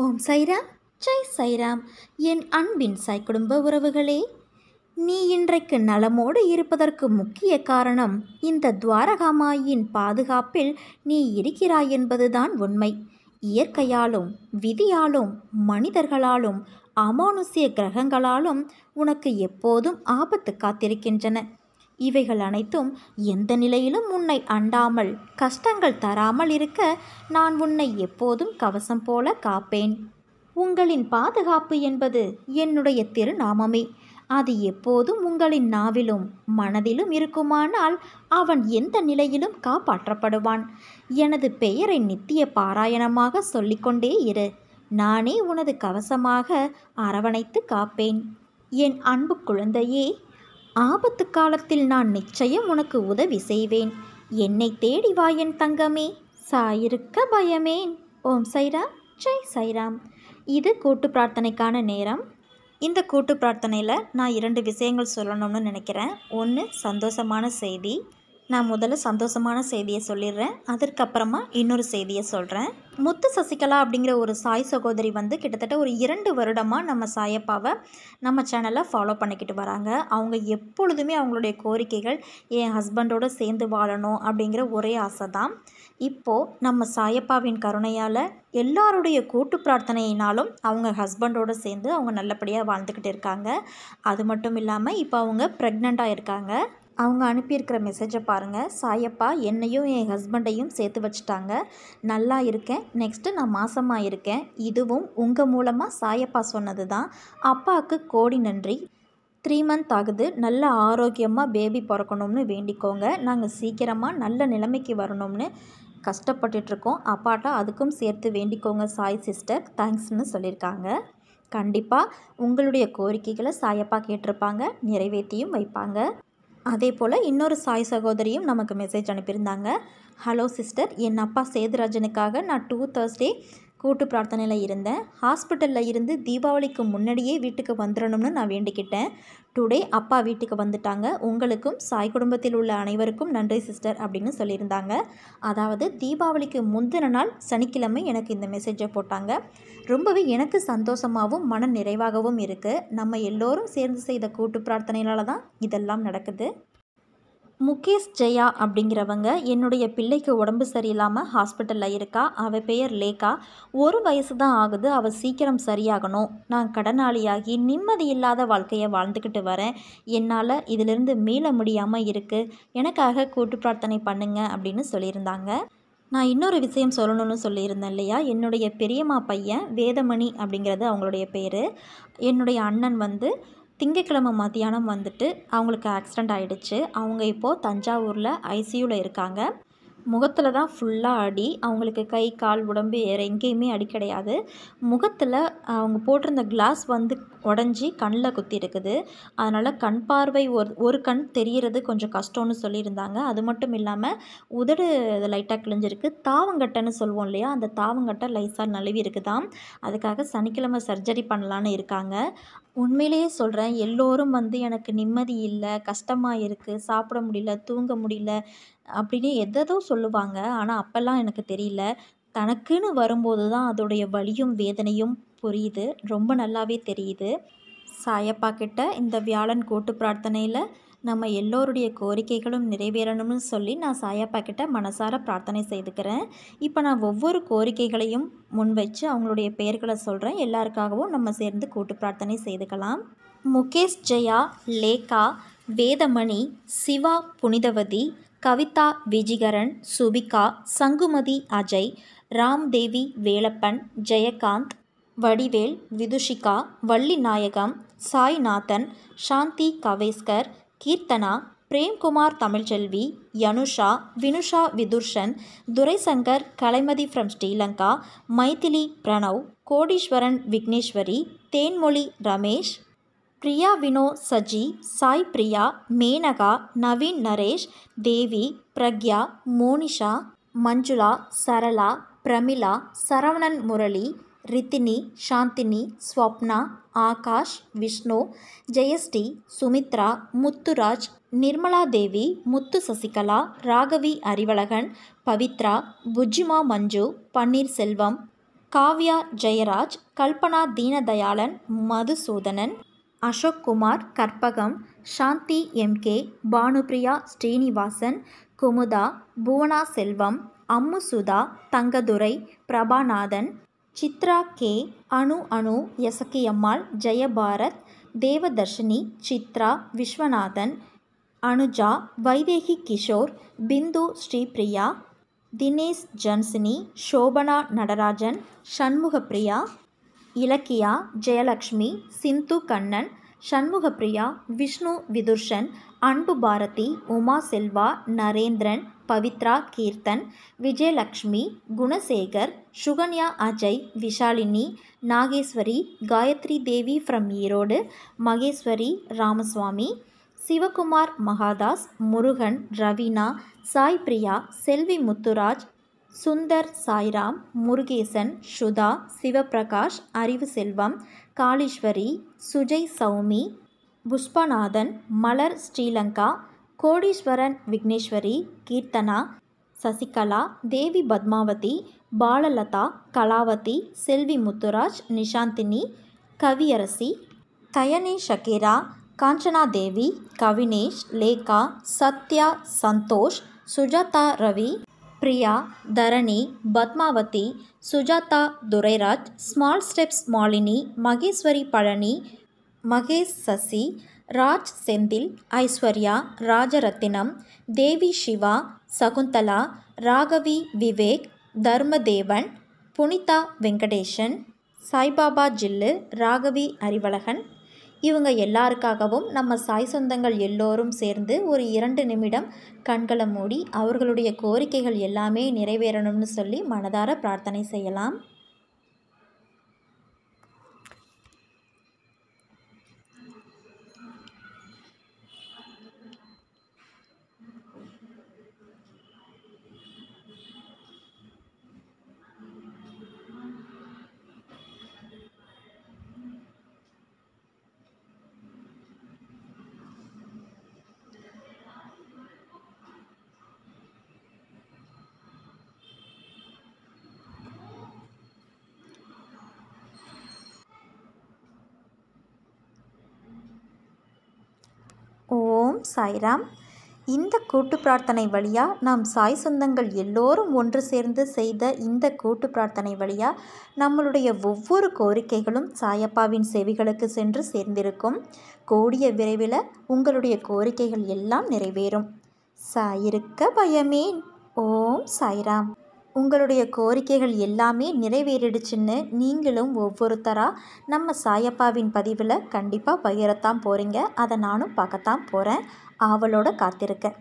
ஓம் சைராம் ஜெய் சைராம் என் அன்பின் சாய் குடும்ப உறவுகளே நீ இன்றைக்கு நலமோடு இருப்பதற்கு முக்கிய காரணம் இந்த துவாரகாமாயின் பாதுகாப்பில் நீ இருக்கிறாய் என்பதுதான் உண்மை இயற்கையாலும் விதியாலும் மனிதர்களாலும் அமானுஷ்ய கிரகங்களாலும் உனக்கு எப்போதும் ஆபத்து காத்திருக்கின்றன இவைகள் அனைத்தும் எந்த நிலையிலும் உன்னை அண்டாமல் கஷ்டங்கள் தராமல் இருக்க நான் உன்னை எப்போதும் கவசம் போல காப்பேன் உங்களின் பாதுகாப்பு என்பது என்னுடைய திருநாமமே அது எப்போதும் உங்களின் நாவிலும் மனதிலும் இருக்குமானால் அவன் எந்த நிலையிலும் காப்பாற்றப்படுவான் எனது பெயரை நித்திய பாராயணமாக சொல்லிக்கொண்டே இரு நானே உனது கவசமாக அரவணைத்து காப்பேன் என் அன்பு குழந்தையே ஆபத்து காலத்தில் நான் நிச்சயம் உனக்கு உதவி செய்வேன் என்னை தேடி வா என் தங்கமே சாயிருக்க பயமேன் ஓம் சைராம் ஜெய் சைராம் இது கூட்டு பிரார்த்தனைக்கான நேரம் இந்த கூட்டு பிரார்த்தனையில் நான் இரண்டு விஷயங்கள் சொல்லணும்னு நினைக்கிறேன் ஒன்று சந்தோஷமான செய்தி நான் முதல்ல சந்தோஷமான செய்தியை சொல்லிடுறேன் அதற்கப்புறமா இன்னொரு செய்தியை சொல்கிறேன் முத்து சசிகலா அப்படிங்கிற ஒரு சாய் சகோதரி வந்து கிட்டத்தட்ட ஒரு இரண்டு வருடமாக நம்ம சாயப்பாவை நம்ம சேனலை ஃபாலோ பண்ணிக்கிட்டு வராங்க அவங்க எப்பொழுதுமே அவங்களுடைய கோரிக்கைகள் என் ஹஸ்பண்டோடு சேர்ந்து வாழணும் அப்படிங்கிற ஒரே ஆசை தான் இப்போது நம்ம சாயப்பாவின் கருணையால் எல்லாருடைய கூட்டு பிரார்த்தனையினாலும் அவங்க ஹஸ்பண்டோடு சேர்ந்து அவங்க நல்லபடியாக வாழ்ந்துக்கிட்டு இருக்காங்க அது மட்டும் இல்லாமல் இப்போ அவங்க ப்ரெக்னெண்ட்டாக இருக்காங்க அவங்க அனுப்பியிருக்கிற மெசேஜை பாருங்கள் சாயப்பா என்னையும் என் ஹஸ்பண்டையும் சேர்த்து வச்சுட்டாங்க நல்லா இருக்கேன் நெக்ஸ்ட்டு நான் மாசமாக இருக்கேன் இதுவும் உங்கள் மூலமாக சாயப்பா சொன்னது தான் அப்பாவுக்கு கோடி நன்றி த்ரீ மந்த் ஆகுது நல்ல ஆரோக்கியமாக பேபி பிறக்கணும்னு வேண்டிக்கோங்க நாங்கள் சீக்கிரமாக நல்ல நிலைமைக்கு வரணும்னு கஷ்டப்பட்டுட்ருக்கோம் அப்பாட்டா அதுக்கும் சேர்த்து வேண்டிக்கோங்க சாய் சிஸ்டர் தேங்க்ஸ்னு சொல்லியிருக்காங்க கண்டிப்பாக உங்களுடைய கோரிக்கைகளை சாயப்பா கேட்டிருப்பாங்க நிறைவேற்றியும் வைப்பாங்க அதே போல் இன்னொரு சாய் சகோதரியும் நமக்கு மெசேஜ் அனுப்பியிருந்தாங்க ஹலோ சிஸ்டர் என் அப்பா சேதுராஜனுக்காக நான் டூ தேர்ஸ்டே கூட்டு பிரார்த்தனையில் இருந்தேன் ஹாஸ்பிட்டலில் இருந்து தீபாவளிக்கு முன்னாடியே வீட்டுக்கு வந்துடணும்னு நான் வேண்டிக்கிட்டேன் டுடே அப்பா வீட்டுக்கு வந்துட்டாங்க உங்களுக்கும் சாய் குடும்பத்தில் உள்ள அனைவருக்கும் நன்றி சிஸ்டர் அப்படின்னு சொல்லியிருந்தாங்க அதாவது தீபாவளிக்கு முந்தின நாள் சனிக்கிழமை எனக்கு இந்த மெசேஜை போட்டாங்க ரொம்பவே எனக்கு சந்தோஷமாகவும் மன நிறைவாகவும் இருக்குது நம்ம எல்லோரும் சேர்ந்து செய்த கூட்டு பிரார்த்தனையினால தான் இதெல்லாம் நடக்குது முகேஷ் ஜெயா அப்படிங்கிறவங்க என்னுடைய பிள்ளைக்கு உடம்பு சரியில்லாமல் ஹாஸ்பிட்டலில் இருக்கா அவள் பெயர் லேகா ஒரு வயசு தான் ஆகுது அவள் சீக்கிரம் சரியாகணும் நான் கடனாளியாகி நிம்மதி இல்லாத வாழ்க்கையை வாழ்ந்துக்கிட்டு வரேன் என்னால் இதிலிருந்து மீள முடியாமல் இருக்குது எனக்காக கூட்டு பிரார்த்தனை பண்ணுங்க அப்படின்னு சொல்லியிருந்தாங்க நான் இன்னொரு விஷயம் சொல்லணும்னு சொல்லியிருந்தேன் இல்லையா என்னுடைய பெரியம்மா பையன் வேதமணி அப்படிங்கிறது அவங்களுடைய பேர் என்னுடைய அண்ணன் வந்து திங்கக்கிழமை மத்தியானம் வந்துட்டு அவங்களுக்கு ஆக்சிடெண்ட் ஆகிடுச்சு அவங்க இப்போது தஞ்சாவூரில் ஐசியூவில் இருக்காங்க முகத்தில் தான் ஃபுல்லாக அடி அவங்களுக்கு கை கால் உடம்பு வேறு எங்கேயுமே அடி கிடையாது முகத்தில் அவங்க போட்டிருந்த கிளாஸ் வந்து உடஞ்சி கண்ணில் குத்தி இருக்குது அதனால் கண் பார்வை ஒரு ஒரு கண் தெரிகிறது கொஞ்சம் கஷ்டம்னு சொல்லியிருந்தாங்க அது மட்டும் இல்லாமல் உதடு லைட்டாக கிழிஞ்சிருக்கு தாவங்கட்டைன்னு சொல்லுவோம் இல்லையா அந்த தாவங்கட்டை லைஸாக நழுவி இருக்குதாம் அதுக்காக சனிக்கிழமை சர்ஜரி பண்ணலான்னு இருக்காங்க உண்மையிலேயே சொல்கிறேன் எல்லோரும் வந்து எனக்கு நிம்மதி இல்லை கஷ்டமாக இருக்குது சாப்பிட முடியல தூங்க முடியல அப்படின்னு எதோ சொல்லுவாங்க ஆனால் அப்போல்லாம் எனக்கு தெரியல தனக்குன்னு வரும்போது தான் அதோடைய வலியும் வேதனையும் புரியுது ரொம்ப நல்லாவே தெரியுது சாயப்பா கிட்ட இந்த வியாழன் கூட்டு பிரார்த்தனையில் நம்ம எல்லோருடைய கோரிக்கைகளும் நிறைவேறணும்னு சொல்லி நான் சாயாப்பா கிட்ட மனசார பிரார்த்தனை செய்துக்கிறேன் இப்போ நான் ஒவ்வொரு கோரிக்கைகளையும் முன் வச்சு அவங்களுடைய பெயர்களை சொல்கிறேன் எல்லாருக்காகவும் நம்ம சேர்ந்து கூட்டு பிரார்த்தனை செய்துக்கலாம் Mukesh Jaya Lekha Vedamani Siva Punithavathi Kavitha விஜிகரன் சுபிகா சங்குமதி Ajay ராம்தேவி Velappan Jayakanth Vadivel Vidushika Valli Nayagam Sainathan Shanthi Kaveskar Keerthana Premkumar Tamilselvi Yanusha Vinusha Vithurshan Duraisankar Kalaimathi from Sri Lanka Maithili Pranav Kodeeswaran Vigneswari Thenmozhi Ramesh Priya Vino Saji Sai Priya Menaka Naveen Naresh Devi Pragya Monisha Manjula Sarala Pramila Saravanan Murali Rithini Santhini Swapna Aakash Vishnu Jayashree Sumithra Muthuraj Nirmala Devi Muthu Sasikala Ragavi Arivazhagan Pavithra Bujjima Manju Panneerselvam Kavya Jayaraj Kalpana Deenadayalan Madhusudhanan Ashokkumar Karpagam Shanthi MK Bhanupriya Srinivasan Kumudha Bhuvana Selvam Ammusudha Thangadurai Prabhanathan Chitra K Anu Anu எசக்கியம்மாள் Jayabharath Devadarshini Chitra Viswanathan Anuja Vaidehi Kishore Bindu Sripriya Dinesh ஜன்சினி Shobana Natarajan Shanmugapriya Ilakkiya Jayalakshmi Sindhu Kannan Shanmugapriya Vishnu Vithurshan Anbu Bharathi Uma Selva Narendran Pavithra Keerthan Vijayalakshmi Gunasekar Sukanya Ajay Vishalini Nageswari Gayathri Devi from Erode Maheswari Ramaswamy Sivakumar Mahadas Murugan Raveena Sai Priya Selvi Muthuraj Sundar Sairam Murugesan Sudha Sivaprakash Arivu Selvam Kaleeswari Sujay Soumi Pushpanathan Malar Sri Lanka Kodeeswaran Vigneswari Keerthana Sasikala Devi Padmavathi Balalatha Kalavathi Selvi Muthuraj Nishanthini Kaviyarasi Kayani Shakira Kanchana Devi Kavinesh Lekha Sathya Santhosh Sujatha Ravi Priya Dharani Padmavathi Sujatha Durairaj small steps Malini Maheswari Palani Mahesh Sasi Raj Senthil Aishwarya Rajarathinam Devi Siva Shakunthala Ragavi Vivek Dharmadevan Punitha Venkateshan Saibaba Jillu Ragavi Arivazhagan இவங்க எல்லாருக்காகவும் நம்ம சாய் சொந்தங்கள் எல்லோரும் சேர்ந்து ஒரு இரண்டு நிமிடம் கண்களை மூடி அவர்களுடைய கோரிக்கைகள் எல்லாமே நிறைவேறணும்னு சொல்லி மனதார பிரார்த்தனை செய்யலாம் சாய்ராம் இந்த கூட்டு பிரார்த்தனை வழியாக நாம் சாய் சொந்தங்கள் எல்லோரும் ஒன்று சேர்ந்து செய்த இந்த கூட்டு பிரார்த்தனை வழியாக நம்மளுடைய ஒவ்வொரு கோரிக்கைகளும் சாயப்பாவின் செவிகளுக்கு சென்று சேர்ந்திருக்கும் கூடிய விரைவில் உங்களுடைய கோரிக்கைகள் எல்லாம் நிறைவேறும் சாயிருக்க பயமேன் ஓம் சாய்ராம் உங்களுடைய கோரிக்கைகள் எல்லாமே நிறைவேறிடுச்சுன்னு நீங்களும் ஒவ்வொருத்தராக நம்ம சாயப்பாவின் பதிவில் கண்டிப்பாக பகிரத்தான் போகிறீங்க அதை நானும் பார்க்கத்தான் போகிறேன் ஆவலோடு காத்திருக்கேன்